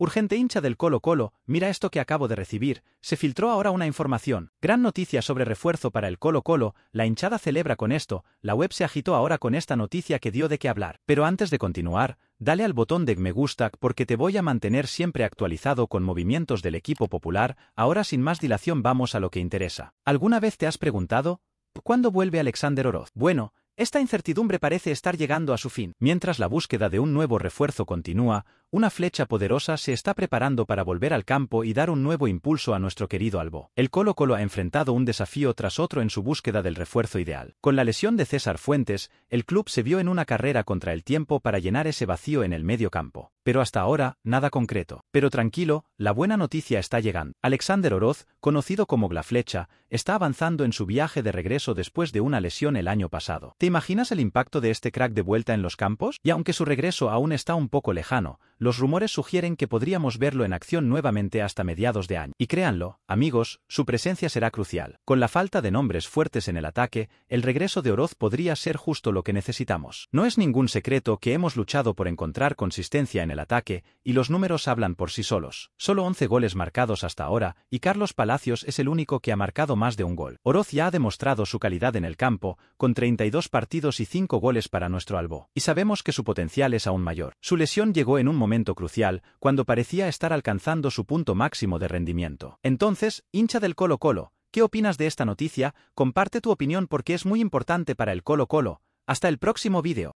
Urgente hincha del Colo Colo, mira esto que acabo de recibir, se filtró ahora una información. Gran noticia sobre refuerzo para el Colo Colo, la hinchada celebra con esto, la web se agitó ahora con esta noticia que dio de qué hablar. Pero antes de continuar, dale al botón de me gusta porque te voy a mantener siempre actualizado con movimientos del equipo popular, ahora sin más dilación vamos a lo que interesa. ¿Alguna vez te has preguntado? ¿Cuándo vuelve Alexander Oroz? Bueno, esta incertidumbre parece estar llegando a su fin. Mientras la búsqueda de un nuevo refuerzo continúa, una flecha poderosa se está preparando para volver al campo y dar un nuevo impulso a nuestro querido Albo. El Colo Colo ha enfrentado un desafío tras otro en su búsqueda del refuerzo ideal. Con la lesión de César Fuentes, el club se vio en una carrera contra el tiempo para llenar ese vacío en el medio campo. Pero hasta ahora, nada concreto. Pero tranquilo, la buena noticia está llegando. Alexander Oroz, conocido como La Flecha, está avanzando en su viaje de regreso después de una lesión el año pasado. ¿Te imaginas el impacto de este crack de vuelta en los campos? Y aunque su regreso aún está un poco lejano, los rumores sugieren que podríamos verlo en acción nuevamente hasta mediados de año. Y créanlo, amigos, su presencia será crucial. Con la falta de nombres fuertes en el ataque, el regreso de Oroz podría ser justo lo que necesitamos. No es ningún secreto que hemos luchado por encontrar consistencia en el ataque, y los números hablan por sí solos. Solo 11 goles marcados hasta ahora, y Carlos Palacios es el único que ha marcado más de un gol. Oroz ya ha demostrado su calidad en el campo, con 32 partidos y 5 goles para nuestro Albo. Y sabemos que su potencial es aún mayor. Su lesión llegó en un momento momento crucial, cuando parecía estar alcanzando su punto máximo de rendimiento. Entonces, hincha del Colo Colo, ¿qué opinas de esta noticia? Comparte tu opinión porque es muy importante para el Colo Colo. Hasta el próximo vídeo.